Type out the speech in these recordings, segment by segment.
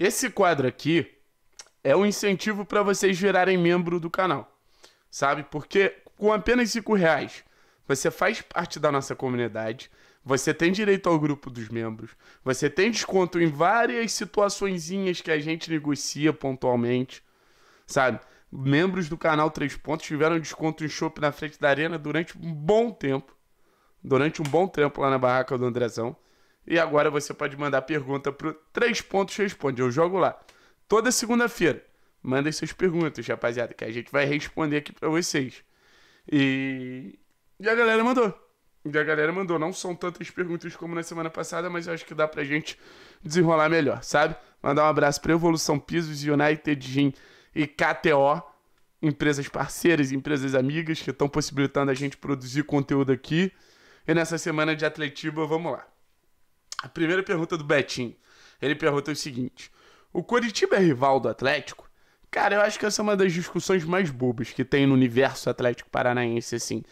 Esse quadro aqui é um incentivo para vocês virarem membro do canal, sabe? Porque com apenas cinco reais você faz parte da nossa comunidade, você tem direito ao grupo dos membros, você tem desconto em várias situaçõeszinhas que a gente negocia pontualmente, sabe? Membros do canal Três Pontos tiveram desconto em shopping na frente da arena durante um bom tempo. Durante um bom tempo lá na barraca do Andrezão. E agora você pode mandar pergunta pro Três Pontos Responde. Eu jogo lá. Toda segunda-feira. Mandem suas perguntas, rapaziada, que a gente vai responder aqui para vocês. E... e a galera mandou. E a galera mandou. Não são tantas perguntas como na semana passada, mas eu acho que dá pra gente desenrolar melhor, sabe? Mandar um abraço pra Evolução Pisos, United Gym e KTO, empresas parceiras, empresas amigas que estão possibilitando a gente produzir conteúdo aqui. E nessa semana de Atletiba, vamos lá. A primeira pergunta do Betinho. Ele pergunta o seguinte: O Coritiba é rival do Atlético? Cara, eu acho que essa é uma das discussões mais bobas que tem no universo Atlético Paranaense, assim.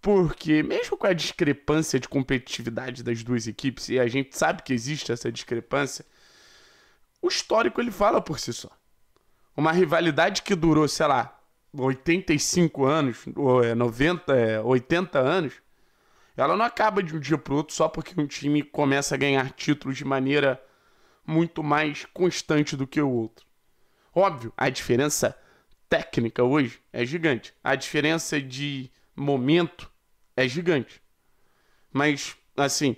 Porque, mesmo com a discrepância de competitividade das duas equipes, e a gente sabe que existe essa discrepância, o histórico ele fala por si só. Uma rivalidade que durou, sei lá, 85 anos, 90, 80 é, é, anos, ela não acaba de um dia para outro só porque um time começa a ganhar títulos de maneira muito mais constante do que o outro. Óbvio, a diferença técnica hoje é gigante. A diferença de momento é gigante. Mas, assim,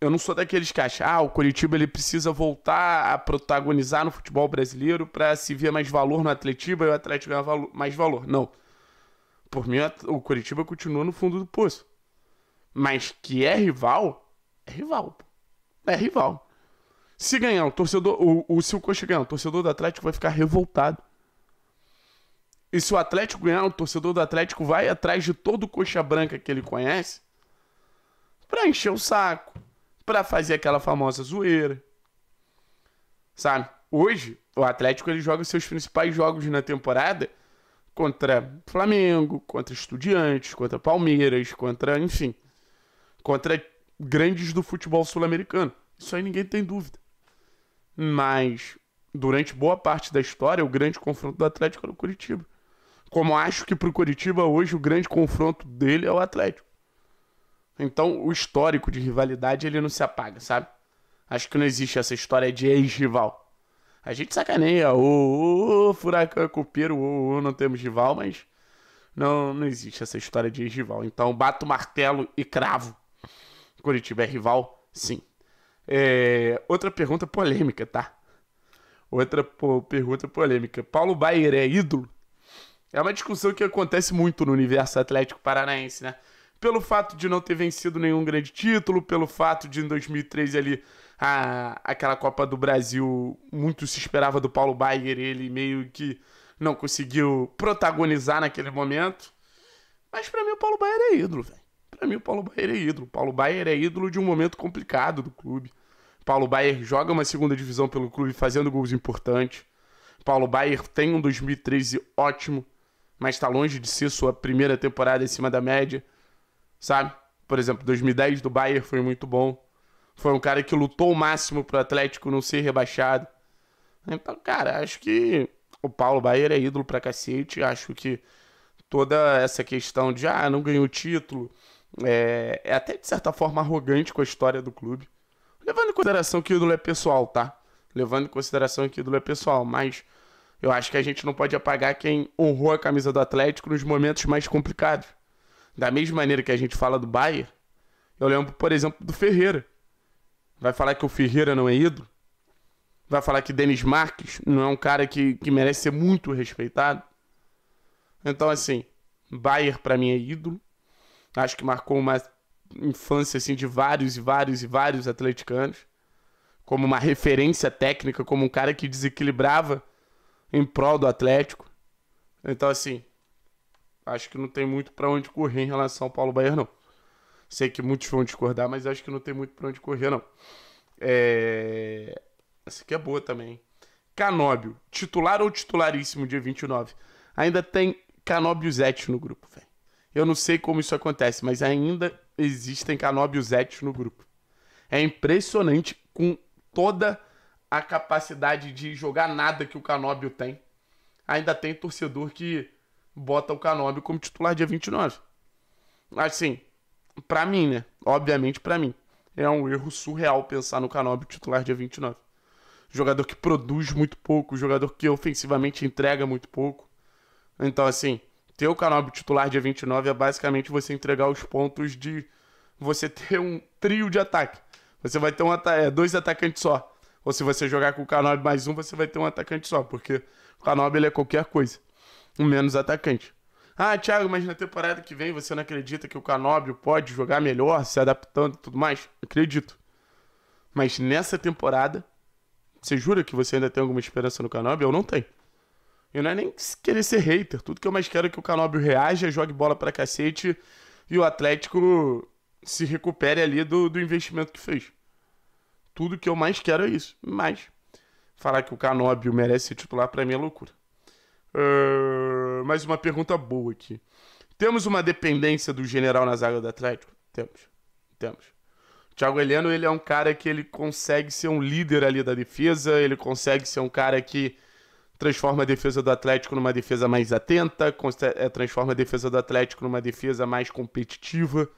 eu não sou daqueles que acham, ah, o Curitiba ele precisa voltar a protagonizar no futebol brasileiro para se ver mais valor no Atletiba e o Atlético ganhar mais valor. Não. Por mim, o Curitiba continua no fundo do poço. Mas que é rival, é rival. É rival. Se ganhar o torcedor, o, o, se o Coxa ganhar, o torcedor do Atlético vai ficar revoltado. E se o Atlético ganhar, o torcedor do Atlético vai atrás de todo o coxa branca que ele conhece pra encher o saco, pra fazer aquela famosa zoeira. Sabe? Hoje, o Atlético ele joga seus principais jogos na temporada contra Flamengo, contra Estudiantes, contra Palmeiras, contra, enfim, contra grandes do futebol sul-americano. Isso aí ninguém tem dúvida. Mas durante boa parte da história, o grande confronto do Atlético era o Curitiba. Como acho que para o Curitiba hoje o grande confronto dele é o Atlético. Então o histórico de rivalidade ele não se apaga, sabe? Acho que não existe essa história de ex-rival. A gente sacaneia, ô, ô, ô furacão é ô, ô, não temos rival, mas não, não existe essa história de ex-rival. Então bato martelo e cravo Curitiba é rival? Sim. É, outra pergunta polêmica, tá? Outra po pergunta polêmica. Paulo Baier é ídolo? É uma discussão que acontece muito no universo atlético paranaense, né? Pelo fato de não ter vencido nenhum grande título, pelo fato de em 2013 ali a, aquela Copa do Brasil muito se esperava do Paulo Baier, ele meio que não conseguiu protagonizar naquele momento. Mas para mim o Paulo Baier é ídolo, velho. Para mim, o Paulo Baier é ídolo. O Paulo Baier é ídolo de um momento complicado do clube. Paulo Baier joga uma segunda divisão pelo clube fazendo gols importantes. Paulo Baier tem um 2013 ótimo, mas está longe de ser sua primeira temporada em cima da média. Sabe? Por exemplo, 2010 do Baier foi muito bom. Foi um cara que lutou o máximo para o Atlético não ser rebaixado. Então, cara, acho que o Paulo Baier é ídolo pra cacete. Acho que toda essa questão de, ah, não ganhou título, é, é, até de certa forma arrogante com a história do clube. Levando em consideração que o ídolo é pessoal, tá? Levando em consideração que o ídolo é pessoal, mas eu acho que a gente não pode apagar quem honrou a camisa do Atlético nos momentos mais complicados. Da mesma maneira que a gente fala do Bayern, eu lembro, por exemplo, do Ferreira. Vai falar que o Ferreira não é ídolo? Vai falar que Denis Marques não é um cara que, que merece ser muito respeitado? Então, assim, Bayern para mim é ídolo. Acho que marcou uma infância assim de vários e vários e vários atleticanos, como uma referência técnica, como um cara que desequilibrava em prol do Atlético. Então assim, acho que não tem muito para onde correr em relação ao Paulo Baier não. Sei que muitos vão discordar, mas acho que não tem muito para onde correr não. É... Essa aqui é boa também. Canóbio, titular ou titularíssimo dia 29. Ainda tem Canóbio Zete no grupo, velho. Eu não sei como isso acontece, mas ainda existem canóbios éticos no grupo. É impressionante com toda a capacidade de jogar nada que o Canóbio tem. Ainda tem torcedor que bota o Canóbio como titular dia 29. Assim, pra mim, né? Obviamente pra mim. É um erro surreal pensar no Canóbio titular dia 29. Jogador que produz muito pouco, jogador que ofensivamente entrega muito pouco. Então, assim, ter o canal titular dia 29 é basicamente você entregar os pontos de você ter um trio de ataque. Você vai ter um ata é, dois atacantes só. Ou se você jogar com o Canob mais um, você vai ter um atacante só, porque o Canob ele é qualquer coisa, um menos atacante. Ah, Thiago, mas na temporada que vem você não acredita que o Canóbio pode jogar melhor, se adaptando e tudo mais? Acredito. Mas nessa temporada, você jura que você ainda tem alguma esperança no Canóbio? Eu não tenho. E não é nem querer ser hater. Tudo que eu mais quero é que o Canóbio reaja, jogue bola pra cacete e o Atlético se recupere ali do, do investimento que fez. Tudo que eu mais quero é isso. Mas falar que o Canóbio merece ser titular para mim é loucura. Uh, mais uma pergunta boa aqui. Temos uma dependência do general na zaga do Atlético? Temos. Temos. Thiago Heleno, ele é um cara que ele consegue ser um líder ali da defesa, ele consegue ser um cara que transforma a defesa do Atlético numa defesa mais atenta, é, transforma a defesa do Atlético numa defesa mais competitiva.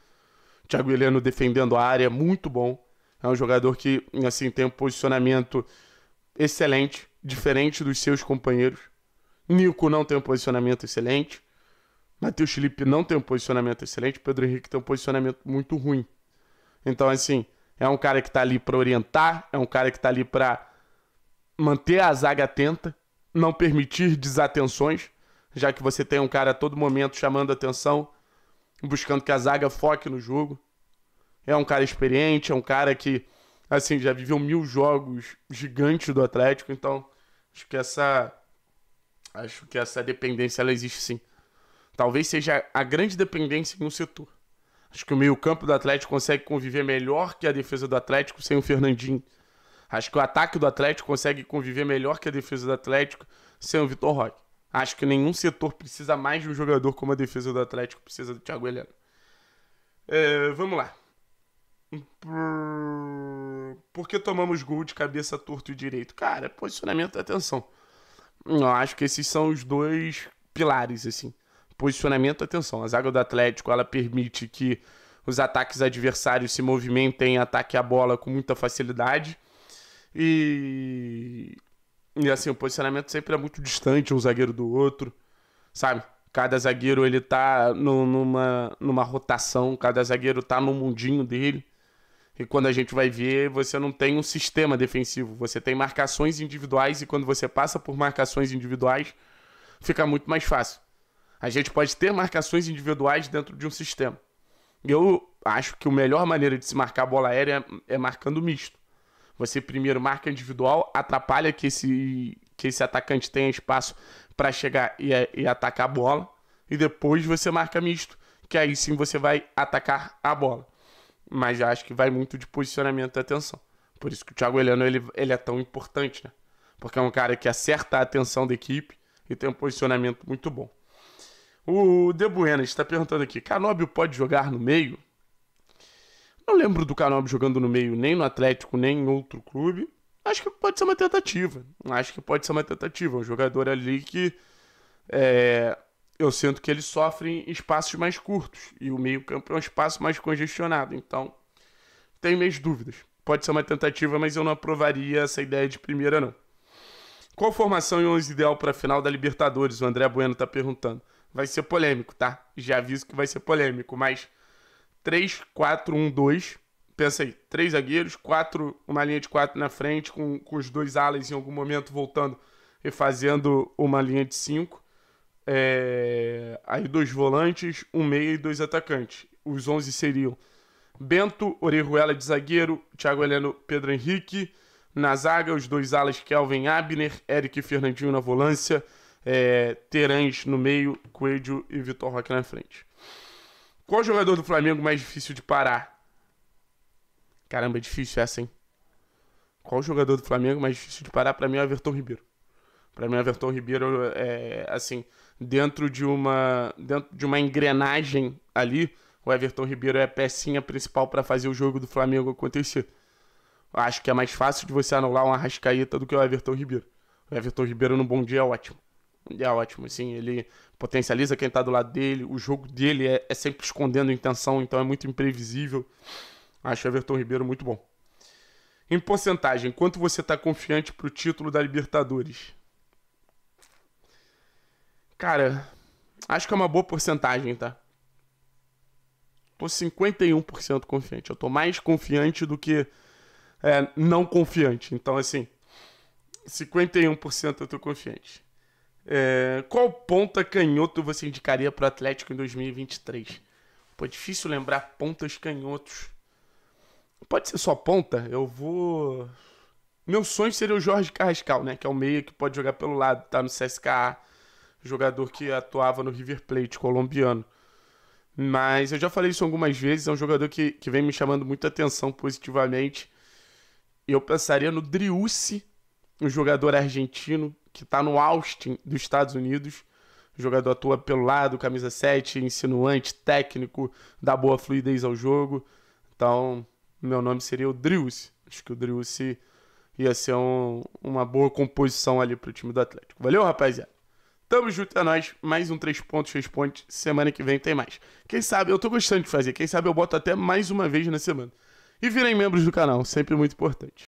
Thiago Heleno defendendo a área, muito bom. É um jogador que, assim, tem um posicionamento excelente, diferente dos seus companheiros. Nico não tem um posicionamento excelente. Matheus Felipe não tem um posicionamento excelente. Pedro Henrique tem um posicionamento muito ruim. Então, assim, é um cara que está ali para orientar, é um cara que está ali para manter a zaga atenta não permitir desatenções, já que você tem um cara a todo momento chamando atenção, buscando que a zaga foque no jogo. É um cara experiente, é um cara que, assim, já viveu mil jogos gigantes do Atlético, então acho que essa. Acho que essa dependência ela existe sim. Talvez seja a grande dependência no setor. Acho que o meio-campo do Atlético consegue conviver melhor que a defesa do Atlético sem o Fernandinho. Acho que o ataque do Atlético consegue conviver melhor que a defesa do Atlético sem o Vitor Roque. Acho que nenhum setor precisa mais de um jogador como a defesa do Atlético precisa do Thiago Heleno. É, vamos lá. Por que tomamos gol de cabeça torto e direito? Cara, posicionamento e atenção. Eu acho que esses são os dois pilares, assim. Posicionamento e atenção. A zaga do Atlético, ela permite que os ataques adversários se movimentem e ataque a bola com muita facilidade. E. E assim, o posicionamento sempre é muito distante um zagueiro do outro, sabe? Cada zagueiro ele tá no, numa, numa rotação, cada zagueiro tá no mundinho dele. E quando a gente vai ver, você não tem um sistema defensivo, você tem marcações individuais e quando você passa por marcações individuais, fica muito mais fácil. A gente pode ter marcações individuais dentro de um sistema. Eu acho que a melhor maneira de se marcar a bola aérea é marcando misto. Você primeiro marca individual, atrapalha que esse, que esse atacante tenha espaço para chegar e, e atacar a bola. E depois você marca misto, que aí sim você vai atacar a bola. Mas acho que vai muito de posicionamento e atenção. Por isso que o Thiago Heleno ele, ele é tão importante, né? Porque é um cara que acerta a atenção da equipe e tem um posicionamento muito bom. O De Buenas está perguntando aqui: Canobio pode jogar no meio? Não lembro do Canobi jogando no meio, nem no Atlético, nem em outro clube. Acho que pode ser uma tentativa. Acho que pode ser uma tentativa. É um jogador ali que é, eu sinto que ele sofre em espaços mais curtos. E o meio-campo é um espaço mais congestionado. Então, tenho minhas dúvidas. Pode ser uma tentativa, mas eu não aprovaria essa ideia de primeira, não. Qual formação e 11 ideal para a final da Libertadores? O André Bueno está perguntando. Vai ser polêmico, tá? Já aviso que vai ser polêmico, mas 3-4-1-2. Pensei, aí, três zagueiros, quatro, uma linha de quatro na frente, com, com os dois alas em algum momento voltando e fazendo uma linha de cinco. É... Aí dois volantes, um meia e dois atacantes. Os 11 seriam Bento, Orejuela de zagueiro, Thiago Heleno, Pedro Henrique. Na zaga, os dois alas Kelvin Abner, Eric e Fernandinho na volância, é... Terãs no meio, Coelho e Vitor Roque na frente. Qual jogador do Flamengo mais difícil de parar? Caramba, é difícil essa, hein? Qual jogador do Flamengo mais difícil de parar? Para mim é o Everton Ribeiro. Para mim, é o Everton Ribeiro é assim, dentro de uma dentro de uma engrenagem ali, o Everton Ribeiro é a pecinha principal para fazer o jogo do Flamengo acontecer. Acho que é mais fácil de você anular um Arrascaeta do que o Everton Ribeiro. O Everton Ribeiro no bom dia é ótimo é ótimo, sim. Ele potencializa quem tá do lado dele. O jogo dele é, é sempre escondendo intenção, então é muito imprevisível. Acho o Everton Ribeiro muito bom. Em porcentagem, quanto você tá confiante pro título da Libertadores? Cara, acho que é uma boa porcentagem, tá? Tô 51% confiante. Eu tô mais confiante do que é, não confiante. Então, assim, 51% eu tô confiante. É, qual ponta canhoto você indicaria para o Atlético em 2023? Pô, difícil lembrar pontas canhotos. Pode ser só ponta? Eu vou. Meu sonho seria o Jorge Carrascal, né? Que é o meia que pode jogar pelo lado, tá no CSKA. Jogador que atuava no River Plate, colombiano. Mas eu já falei isso algumas vezes, é um jogador que, que vem me chamando muita atenção positivamente. Eu pensaria no Driussi, um jogador argentino, que está no Austin dos Estados Unidos. O jogador atua pelo lado, camisa 7, insinuante, técnico, dá boa fluidez ao jogo. Então, meu nome seria o Drius. Acho que o Drius ia ser um, uma boa composição ali para o time do Atlético. Valeu, rapaziada. Tamo junto, é nóis. Mais um 3 pontos responde. Semana que vem tem mais. Quem sabe, eu tô gostando de fazer. Quem sabe eu boto até mais uma vez na semana. E virem membros do canal, sempre muito importante.